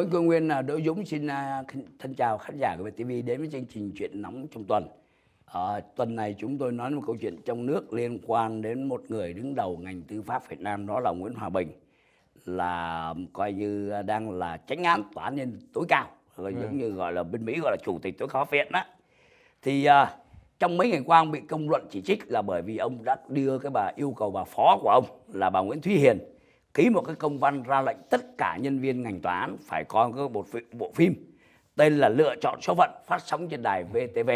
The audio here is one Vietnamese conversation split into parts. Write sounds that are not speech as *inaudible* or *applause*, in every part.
với Cương Nguyên là Đỗ Dũng xin à, thân chào khán giả của VTV đến với chương trình chuyện nóng trong tuần. À, tuần này chúng tôi nói một câu chuyện trong nước liên quan đến một người đứng đầu ngành tư pháp Việt Nam đó là Nguyễn Hòa Bình là coi như đang là tránh án tòa án nhân tối cao rồi ừ. giống như gọi là bên Mỹ gọi là chủ tịch tối cao viện á thì à, trong mấy ngày qua ông bị công luận chỉ trích là bởi vì ông đã đưa cái bà yêu cầu bà phó của ông là bà Nguyễn Thúy Hiền ký một cái công văn ra lệnh tất cả nhân viên ngành tòa án phải coi một bộ, bộ phim tên là lựa chọn số phận phát sóng trên đài VTV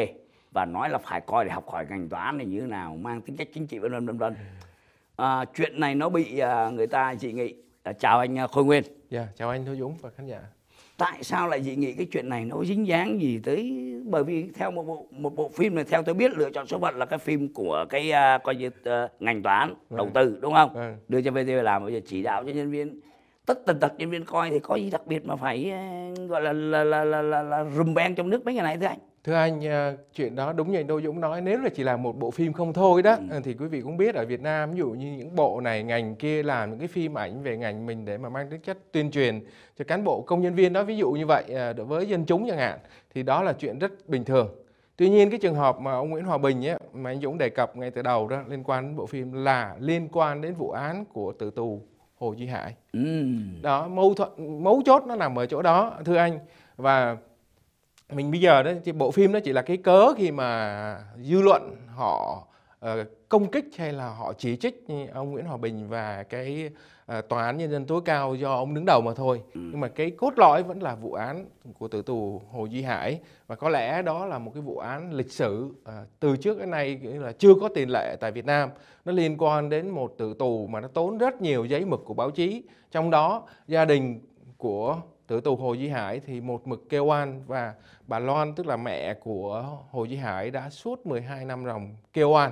và nói là phải coi để học hỏi ngành tòa án này như thế nào mang tính chất chính trị vân vân vân vân à, chuyện này nó bị à, người ta dị nghị à, chào anh à, Khôi Nguyên yeah, dạ, chào anh Thôi Dũng và khán giả tại sao lại dị nghị cái chuyện này nó dính dáng gì tới bởi vì theo một bộ một bộ phim này theo tôi biết lựa chọn số phận là cái phim của cái uh, coi như uh, ngành toán ừ. đầu tư đúng không ừ. đưa cho VTV làm bây giờ chỉ đạo cho nhân viên tất tần tật nhân viên coi thì có gì đặc biệt mà phải uh, gọi là là là là, là, là rùm beng trong nước mấy ngày này thế anh thưa anh à, chuyện đó đúng như anh Đô Dũng nói nếu là chỉ làm một bộ phim không thôi đó ừ. Ờ, thì quý vị cũng biết ở Việt Nam ví dụ như những bộ này ngành kia làm những cái phim ảnh về ngành mình để mà mang tính chất tuyên truyền cho cán bộ công nhân viên đó ví dụ như vậy à, đối với dân chúng chẳng hạn thì đó là chuyện rất bình thường tuy nhiên cái trường hợp mà ông Nguyễn Hòa Bình ấy, mà anh Dũng đề cập ngay từ đầu đó liên quan đến bộ phim là liên quan đến vụ án của tử tù Hồ Duy Hải ừ. đó mâu thuẫn mấu chốt nó nằm ở chỗ đó thưa anh và mình bây giờ đấy thì bộ phim nó chỉ là cái cớ khi mà dư luận họ ờ, công kích hay là họ chỉ trích ông Nguyễn Hòa Bình và cái ờ, tòa án nhân dân tối cao do ông đứng đầu mà thôi. Ừ. Nhưng mà cái cốt lõi vẫn là vụ án của tử tù Hồ Duy Hải và có lẽ đó là một cái vụ án lịch sử ờ, từ trước đến nay là chưa có tiền lệ tại Việt Nam. Nó liên quan đến một tử tù mà nó tốn rất nhiều giấy mực của báo chí, trong đó gia đình của tử tù Hồ Duy Hải thì một mực kêu oan và bà Loan tức là mẹ của Hồ Duy Hải đã suốt 12 năm ròng kêu oan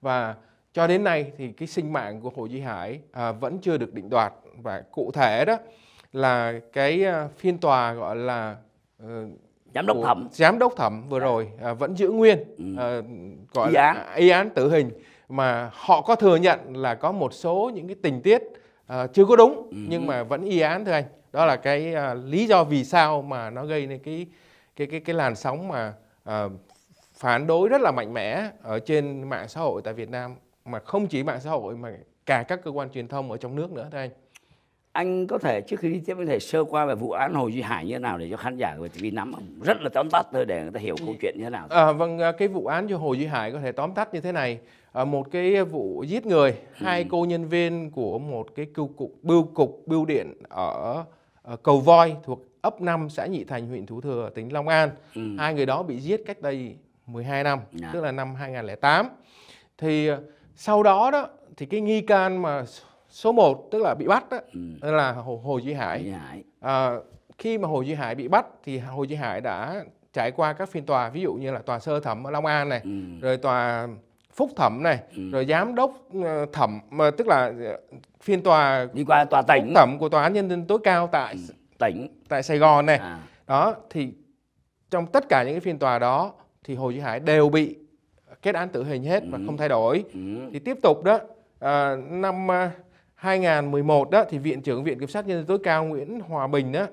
và cho đến nay thì cái sinh mạng của Hồ Duy Hải à, vẫn chưa được định đoạt và cụ thể đó là cái à, phiên tòa gọi là uh, giám đốc thẩm giám đốc thẩm vừa rồi à, vẫn giữ nguyên ừ. À, gọi y án. là y án tử hình mà họ có thừa nhận là có một số những cái tình tiết Ờ, chưa có đúng ừ. nhưng mà vẫn y án thưa anh đó là cái à, lý do vì sao mà nó gây nên cái cái cái cái làn sóng mà à, phản đối rất là mạnh mẽ ở trên mạng xã hội tại Việt Nam mà không chỉ mạng xã hội mà cả các cơ quan truyền thông ở trong nước nữa thưa anh anh có thể trước khi đi tiếp có thể sơ qua về vụ án Hồ Duy Hải như thế nào để cho khán giả của TV nắm rất là tóm tắt thôi để người ta hiểu ừ. câu chuyện như thế nào. À, vâng, à, cái vụ án cho Hồ Duy Hải có thể tóm tắt như thế này. Ờ, một cái vụ giết người hai ừ. cô nhân viên của một cái cưu cục bưu cục bưu điện ở ờ, cầu voi thuộc ấp 5 xã Nhị Thành huyện Thủ Thừa tỉnh Long An ừ. hai người đó bị giết cách đây 12 năm à. tức là năm 2008 thì ờ, sau đó đó thì cái nghi can mà số 1 tức là bị bắt đó ừ. là Hồ, Hồ Duy Hải, Duy Hải. À, khi mà Hồ Duy Hải bị bắt thì Hồ Duy Hải đã trải qua các phiên tòa ví dụ như là tòa sơ thẩm ở Long An này ừ. rồi tòa phúc thẩm này ừ. rồi giám đốc ờ, thẩm mà ờ, tức là ờ, phiên tòa đi qua tòa tỉnh phúc thẩm của tòa án nhân dân tối cao tại ừ. tỉnh tại Sài Gòn này à. đó thì trong tất cả những cái phiên tòa đó thì Hồ Duy Hải đều bị kết án tử hình hết ừ. và không thay đổi ừ. thì tiếp tục đó à, năm 2011 đó thì viện trưởng viện kiểm sát nhân dân tối cao Nguyễn Hòa Bình đó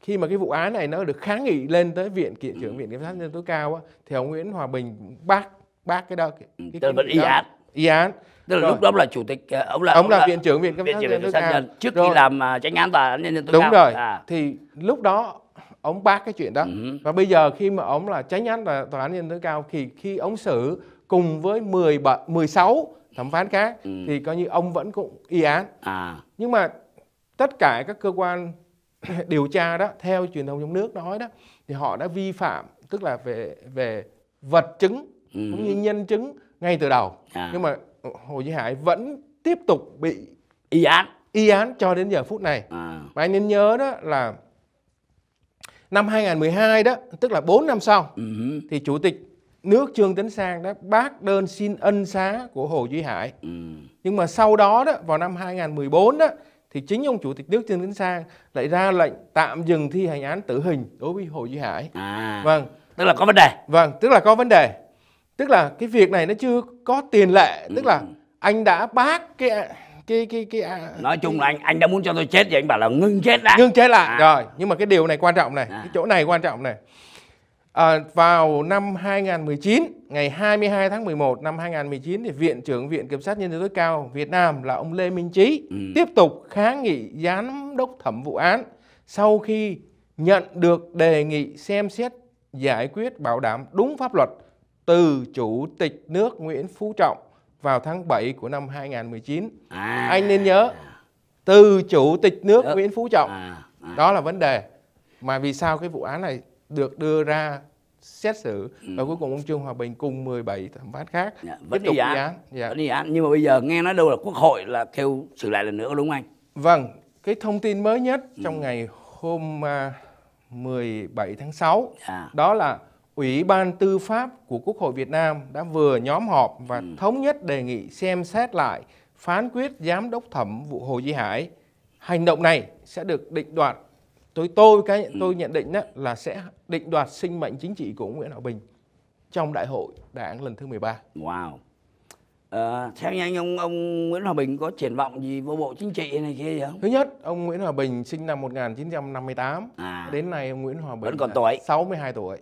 khi mà cái vụ án này nó được kháng nghị lên tới viện kiện ừ. trưởng viện kiểm sát nhân dân tối cao á, thì ông Nguyễn Hòa Bình bác bác cái đó cái, ừ, cái, cái bên y án y án tức là rồi. lúc đó là chủ tịch ờ, ông là ông, ông là, là viện trưởng viện kiểm sát nhân nước trước rồi. khi làm tranh ờ, án tòa án nhân dân tối đúng cao. rồi à. thì lúc đó ông bác cái chuyện đó ừ. và bây giờ khi mà ông là tránh án tòa, tòa án nhân dân tối cao thì khi ông xử cùng với 10 bậ 16 thẩm phán khác ừ. thì coi như ông vẫn cũng y án à. nhưng mà tất cả các cơ quan *clears throat* điều tra đó theo truyền thông trong nước nói đó thì họ đã vi phạm tức là về về vật chứng ừ. cũng như nhân chứng ngay từ đầu à. nhưng mà ờ, hồ duy hải vẫn tiếp tục bị y án y án cho đến giờ phút này à. và anh nên nhớ đó là năm 2012 đó tức là 4 năm sau ừ. thì chủ tịch nước Trương Tấn Sang đã bác đơn xin ân xá của Hồ Duy Hải ừ. nhưng mà sau đó đó vào năm 2014 đó thì chính ông chủ tịch nước Trương Tấn Sang lại ra lệnh tạm dừng thi hành án tử hình đối với Hồ Duy Hải à. vâng tức là có vấn đề vâng tức là có vấn đề tức là cái việc này nó chưa có tiền lệ tức ừ, là ừ. anh đã bác cái cái cái cái à, nói chung cái... là anh anh đã muốn cho tôi chết vậy anh bảo là ngưng chết đã ngưng chết lại à. rồi nhưng mà cái điều này quan trọng này à. cái chỗ này quan trọng này à, vào năm 2019 ngày 22 tháng 11 năm 2019 thì viện trưởng viện kiểm sát nhân dân tối cao Việt Nam là ông Lê Minh Chí ừ. tiếp tục kháng nghị giám đốc thẩm vụ án sau khi nhận được đề nghị xem xét giải quyết bảo đảm đúng pháp luật từ Chủ tịch nước Nguyễn Phú Trọng vào tháng 7 của năm 2019. À. Anh nên nhớ từ Chủ tịch nước ờ. Nguyễn Phú Trọng. À. À. Đó là vấn đề mà vì sao cái vụ án này được đưa ra xét xử ừ. và cuối cùng ông Trương Hòa Bình cùng 17 thẩm phán khác dạ, vẫn tiếp tục án. án. Dạ. Vẫn án nhưng mà bây giờ nghe nói đâu là quốc hội là kêu xử lại lần nữa đúng không anh? Vâng, cái thông tin mới nhất ừ. trong ngày hôm 17 à, tháng 6 dạ. À. đó là Ủy ban Tư pháp của Quốc hội Việt Nam đã vừa nhóm họp và ừ. thống nhất đề nghị xem xét lại phán quyết giám đốc thẩm vụ Hồ Duy Hải. Hành động này sẽ được định đoạt tôi tôi cái ừ. tôi nhận định đó là sẽ định đoạt sinh mệnh chính trị của Nguyễn Hòa Bình trong đại hội đảng lần thứ 13. Wow. À, ờ, theo anh ông ông Nguyễn Hòa Bình có triển vọng gì vô bộ chính trị này kia gì không? Thứ nhất, ông Nguyễn Hòa Bình sinh năm 1958. À. Đến nay ông Nguyễn Hòa Bình vẫn còn tuổi. 62 tuổi.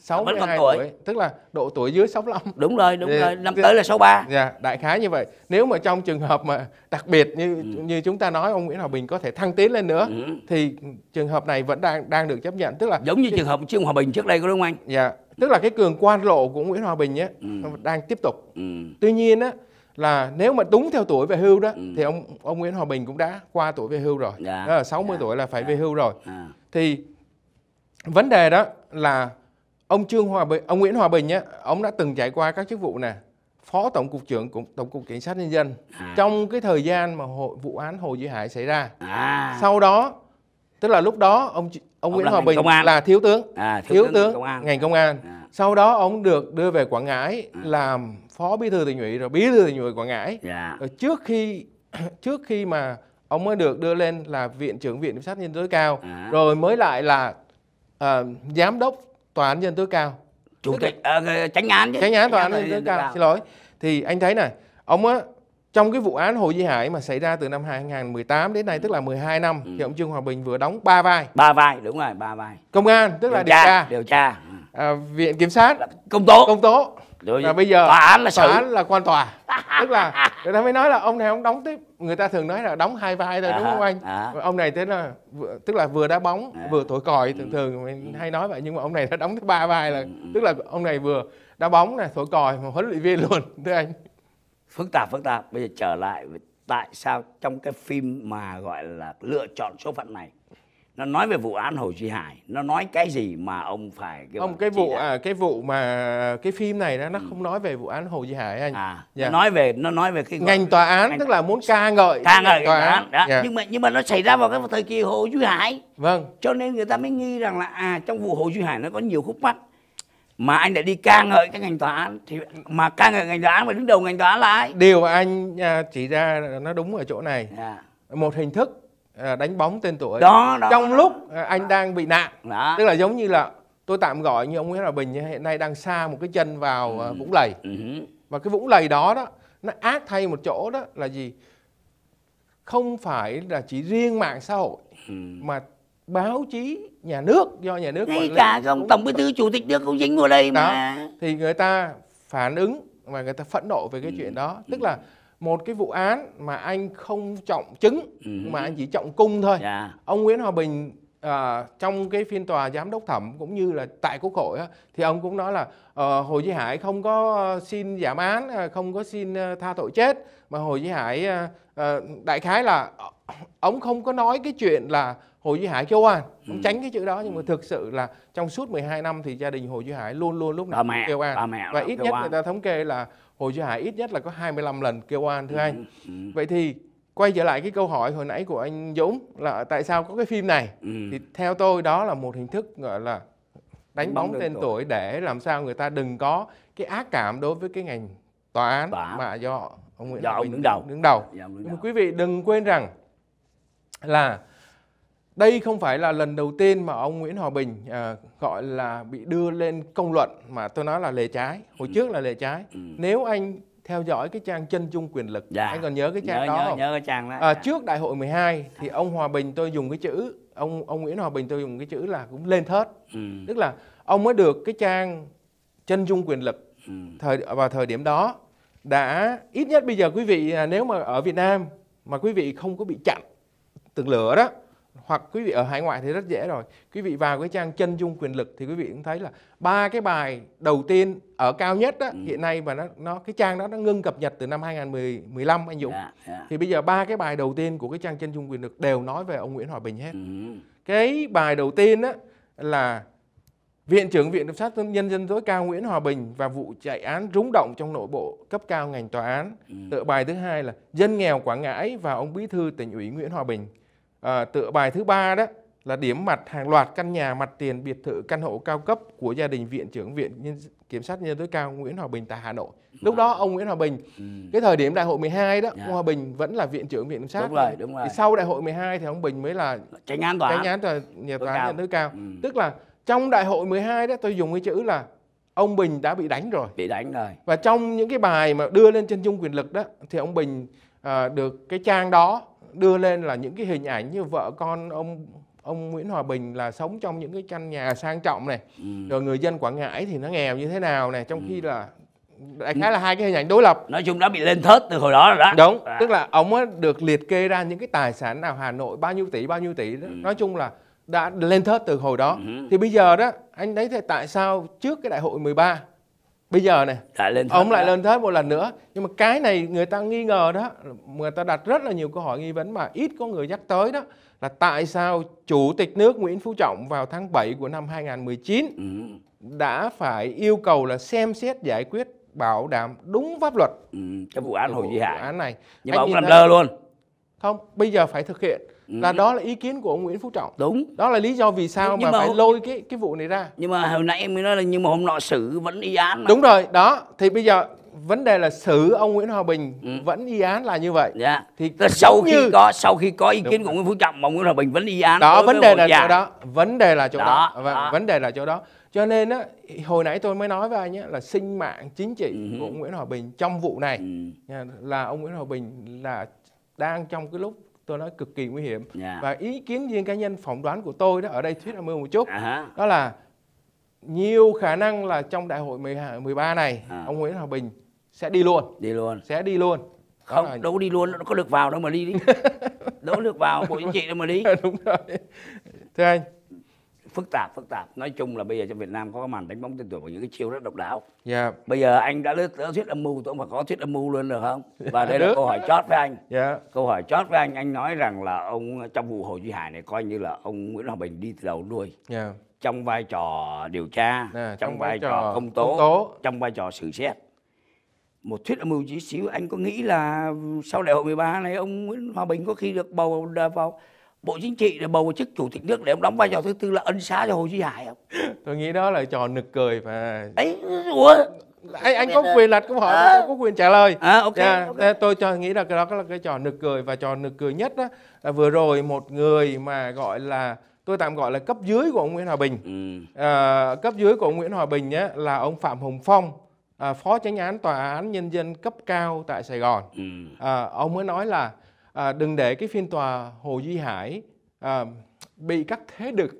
62 tuổi. tuổi tức là độ tuổi dưới 65 đúng rồi đúng yeah. rồi năm tới là 63 dạ đại khái như vậy nếu mà trong trường hợp mà đặc biệt như ừ. như chúng ta nói ông Nguyễn Hòa Bình có thể thăng tiến lên nữa ừ. thì trường hợp này vẫn đang đang được chấp nhận tức là giống như trường hợp Trương Hòa Bình trước đây có đúng không anh dạ tức là cái cường quan lộ của Nguyễn Hòa Bình ấy, ừ. đang tiếp tục ừ. tuy nhiên á là nếu mà đúng theo tuổi về hưu đó ừ. thì ông ông Nguyễn Hòa Bình cũng đã qua tuổi về hưu rồi. Dạ. Đó là 60 dạ. tuổi là phải dạ. về hưu rồi. À. Thì vấn đề đó là ông Trương Hòa Bình, ông Nguyễn Hòa Bình nhé, ông đã từng trải qua các chức vụ nè, phó tổng cục trưởng của tổng cục cảnh sát nhân dân à. trong cái thời gian mà hội, vụ án Hồ Duy Hải xảy ra. À. Sau đó tức là lúc đó ông ông, ông Nguyễn Hòa Bình công an. là thiếu tướng, à, thiếu, thiếu tướng, tướng công an. ngành công an. À. Sau đó ông được đưa về Quảng Ngãi à. làm phó bí thư tỉnh ủy rồi bí thư tỉnh ủy Quảng Ngãi. Dạ. Rồi trước khi *clears throat* trước khi mà ông mới được đưa lên là viện trưởng viện kiểm sát nhân tối cao à. rồi mới lại là uh, giám đốc tòa án nhân tối cao chủ tịch tránh ờ, án tránh án tòa án nhân tối cao xin lỗi thì anh thấy này ông á trong cái vụ án Hồ Duy Hải mà xảy ra từ năm 2018 đến nay ừ. tức là 12 năm ừ. thì ông Trương Hòa Bình vừa đóng ba vai. Ba vai đúng rồi, ba vai. Công an tức điều là điều tra, điều tra. Ừ. À, viện kiểm sát, là công tố. Công tố. Rồi. bây giờ tòa án là tòa án là quan tòa. *laughs* tức là người ta mới nói là ông này ông đóng tiếp người ta thường nói là đóng hai vai thôi à, đúng không anh à. ông này thế là tức là vừa đá bóng à. vừa thổi còi thường ừ. thường mình ừ. hay nói vậy nhưng mà ông này đã đóng tới ba vai là ừ, ừ, ừ. tức là ông này vừa đá bóng này thổi còi mà huấn luyện viên luôn thưa anh phức tạp phức tạp bây giờ trở lại tại sao trong cái phim mà gọi là lựa chọn số phận này nó nói về vụ án Hồ Chí Hải nó nói cái gì mà ông phải cái ông cái vụ à, cái vụ mà cái phim này đó, nó ừ. không nói về vụ án Hồ Chí Hải anh à, dạ. nó nói về nó nói về cái ngành tòa án ngành... tức là muốn ca ngợi ca ngợi tòa án, án. Đó. Dạ. nhưng mà nhưng mà nó xảy ra vào cái thời kỳ Hồ Chí Hải vâng cho nên người ta mới nghi rằng là à trong vụ Hồ Chí Hải nó có nhiều khúc mắc mà anh đã đi ca ngợi cái ngành tòa án thì mà ca ngợi ngành tòa án mà đứng đầu ngành tòa án là ai điều mà anh à, chỉ ra nó đúng ở chỗ này à. một hình thức À, đánh bóng tên tuổi đó, đó trong đó. lúc à, anh đang bị nạn đó. tức là giống như là tôi tạm gọi như ông Nguyễn Hòa Bình hiện nay đang xa một cái chân vào à, ừ. vũng lầy ừ. và cái vũng lầy đó đó nó ác thay một chỗ đó là gì không phải là chỉ riêng mạng xã hội ừ. mà báo chí nhà nước do nhà nước ngay cả ông tổng bí thư chủ tịch nước cũng dính vào đây mà thì người ta phản ứng và người ta phẫn nộ về cái ừ. chuyện đó tức ừ. là một cái vụ án mà anh không trọng chứng ừ. mà anh chỉ trọng cung thôi yeah. Dạ. ông nguyễn hòa bình à, trong cái phiên tòa giám đốc thẩm cũng như là tại quốc hội á, thì ông cũng nói là uh, hồ duy hải không có xin giảm án à, không có xin ờ, tha tội chết mà hồ duy hải uh, đại khái là ông không có nói cái chuyện là hồ duy hải kêu an ông ừ. tránh cái chữ đó nhưng mà ừ. thực sự là trong suốt 12 năm thì gia đình hồ duy hải luôn luôn lúc nào bà mẹ, kêu an và ít nhất an. người ta thống kê là hồi Chí Hải ít nhất là có 25 lần kêu oan thưa ừ, anh. Ừ. Vậy thì quay trở lại cái câu hỏi hồi nãy của anh Dũng là tại sao có cái phim này? Ừ. Thì theo tôi đó là một hình thức gọi là đánh bóng tên tuổi. để làm sao người ta đừng có cái ác cảm đối với cái ngành tòa án tòa. mà do ông Nguyễn do ông đứng đầu đứng đầu. Dạ, đứng đầu. Quý vị đừng quên rằng là đây không phải là lần đầu tiên mà ông Nguyễn Hòa Bình à, gọi là bị đưa lên công luận mà tôi nói là lề trái. Hồi ừ. trước là lề trái. Ừ. Nếu anh theo dõi cái trang chân dung quyền lực, dạ. anh còn nhớ cái trang nhớ, đó nhớ, không? Nhớ cái trang đó. À, dạ. Trước đại hội 12 thì dạ. ông Hòa Bình tôi dùng cái chữ ông ông Nguyễn Hòa Bình tôi dùng cái chữ là cũng lên thớt. Ừ. Tức là ông mới được cái trang chân dung quyền lực ừ. thời vào thời điểm đó đã ít nhất bây giờ quý vị à, nếu mà ở Việt Nam mà quý vị không có bị chặn từng lửa đó hoặc quý vị ở hải ngoại thì rất dễ rồi quý vị vào cái trang chân dung quyền lực thì quý vị cũng thấy là ba cái bài đầu tiên ở cao nhất đó, ừ. hiện nay và nó nó cái trang đó nó ngưng cập nhật từ năm 2015 anh Dũng yeah, dạ, yeah. Dạ. thì bây giờ ba cái bài đầu tiên của cái trang chân dung quyền lực đều nói về ông Nguyễn Hòa Bình hết ừ. cái bài đầu tiên đó là Viện trưởng Viện Kiểm sát Nhân dân tối cao Nguyễn Hòa Bình và vụ chạy án rúng động trong nội bộ cấp cao ngành tòa án. Ừ. Tựa bài thứ hai là Dân nghèo Quảng Ngãi và ông Bí thư tỉnh ủy Nguyễn Hòa Bình à, tựa bài thứ ba đó là điểm mặt hàng loạt căn nhà mặt tiền biệt thự căn hộ cao cấp của gia đình viện trưởng viện nhân, kiểm sát nhân tối cao Nguyễn Hòa Bình tại Hà Nội. Lúc đó ông Nguyễn Hòa Bình ừ. cái thời điểm đại hội 12 đó, ông dạ. Hòa Bình vẫn là viện trưởng viện kiểm sát. Đúng rồi, đúng rồi. Thì sau đại hội 12 thì ông Bình mới là tránh án tòa Tránh án tòa nhà tòa nhân tối cao. Ừ. Tức là trong đại hội 12 đó tôi dùng cái chữ là ông Bình đã bị đánh rồi. Bị đánh rồi. Và trong những cái bài mà đưa lên trên dung quyền lực đó thì ông Bình Ờ, được cái trang đó đưa lên là những cái hình ảnh như vợ con ông ông Nguyễn Hòa Bình là sống trong những cái căn nhà sang trọng này ừ. rồi người dân Quảng Ngãi thì nó nghèo như thế nào này trong ừ. khi là đại khái là hai cái hình ảnh đối lập nói chung đã bị lên thớt từ hồi đó rồi đó đúng à. tức là ông ấy được liệt kê ra những cái tài sản nào Hà Nội bao nhiêu tỷ bao nhiêu tỷ đó. Ừ. nói chung là đã lên thớt từ hồi đó ừ. thì bây giờ đó anh thấy tại sao trước cái đại hội 13 bây giờ này lại lên ông lại đó. lên thế một lần nữa nhưng mà cái này người ta nghi ngờ đó người ta đặt rất là nhiều câu hỏi nghi vấn mà ít có người nhắc tới đó là tại sao chủ tịch nước Nguyễn Phú Trọng vào tháng 7 của năm 2019 ừ. đã phải yêu cầu là xem xét giải quyết bảo đảm đúng pháp luật ừ, cái vụ án Hồ Duy Hải án này nhưng Anh mà ông làm lơ luôn không bây giờ phải thực hiện là đó là ý kiến của ông Nguyễn Phú Trọng đúng đó là lý do vì sao nhưng mà, mà phải hôm... lôi cái cái vụ này ra nhưng mà hồi nãy em mới nói là nhưng mà hôm nọ xử vẫn y án mà. đúng rồi đó thì bây giờ vấn đề là xử ông Nguyễn Hòa Bình ừ. vẫn y án là như vậy. Dạ. Thì Tức sau khi như... có sau khi có ý kiến Đúng. của Nguyễn Phú Trọng mà Nguyễn Hòa Bình vẫn y án. Đó vấn đề là già. chỗ đó, vấn đề là chỗ đó, đó. Và đó. vấn đề là chỗ đó. Cho nên á hồi nãy tôi mới nói với anh nhé là sinh mạng chính trị ừ. của Nguyễn Hòa Bình trong vụ này ừ. là ông Nguyễn Hòa Bình là đang trong cái lúc tôi nói cực kỳ nguy hiểm yeah. Dạ. và ý kiến riêng cá nhân phỏng đoán của tôi đó ở đây thuyết âm mưu một chút uh-huh. đó là nhiều khả năng là trong đại hội 13 này à. ông Nguyễn Hòa Bình sẽ đi luôn đi luôn sẽ đi luôn đó không là... đâu đi luôn nó có được vào đâu mà đi đi *laughs* đâu được vào bộ chính trị đâu mà đi đúng rồi thưa anh phức tạp phức tạp nói chung là bây giờ trong Việt Nam có cái màn đánh bóng tên tuổi và những cái chiêu rất độc đáo yeah. Dạ. bây giờ anh đã lướt đã thuyết âm mưu tôi mà có thuyết âm mưu luôn được không và đây là câu hỏi chót với anh yeah. Dạ. câu hỏi chót với anh anh nói rằng là ông trong vụ Hồ Duy Hải này coi như là ông Nguyễn Hòa Bình đi từ đầu đuôi yeah. Dạ. trong vai trò điều tra yeah, trong, trong vai, vai trò, công, tố, công tố trong vai trò xử xét một thuyết âm mưu chỉ xíu anh có nghĩ là sau đại hội 13 này ông Nguyễn Hòa Bình có khi được bầu vào bộ chính trị để bầu chức chủ tịch nước để ông đóng vai trò thứ tư là ân xá cho hồ chí hải không tôi nghĩ đó là trò nực cười và ấy ủa anh anh có quyền đặt câu hỏi à. có quyền trả lời à, okay, yeah, okay. tôi cho nghĩ là cái đó là cái trò nực cười và trò nực cười nhất đó là vừa rồi một người mà gọi là tôi tạm gọi là cấp dưới của ông Nguyễn Hòa Bình ừ. à, cấp dưới của ông Nguyễn Hòa Bình nhé là ông Phạm Hồng Phong à, phó chánh án tòa án nhân dân cấp cao tại Sài Gòn ừ. à, ông mới nói là à, đừng để cái phiên tòa Hồ Duy Hải à, bị các thế lực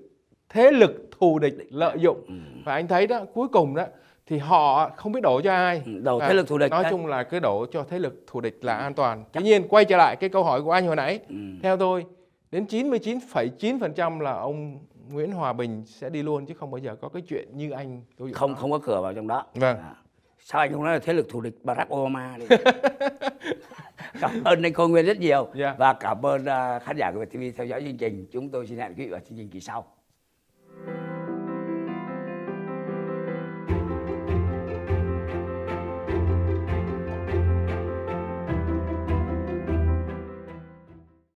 thế lực thù địch lợi dạ. dụng ừ. và anh thấy đó cuối cùng đó thì họ không biết đổ cho ai ừ, đổ à, thế lực thù địch nói chung là cứ đổ cho thế lực thù địch là ừ. an toàn tuy dạ. nhiên quay trở lại cái câu hỏi của anh hồi nãy ừ. theo tôi đến 99,9% là ông Nguyễn Hòa Bình sẽ đi luôn chứ không bao giờ có cái chuyện như anh tôi không nói. không có cửa vào trong đó vâng à sao anh không nói là thế lực thù địch Barack Obama đi *laughs* cảm ơn anh Khôi Nguyên rất nhiều yeah. Dạ. và cảm ơn à, khán giả của TV theo dõi chương trình chúng tôi xin hẹn quý vị ở chương trình kỳ sau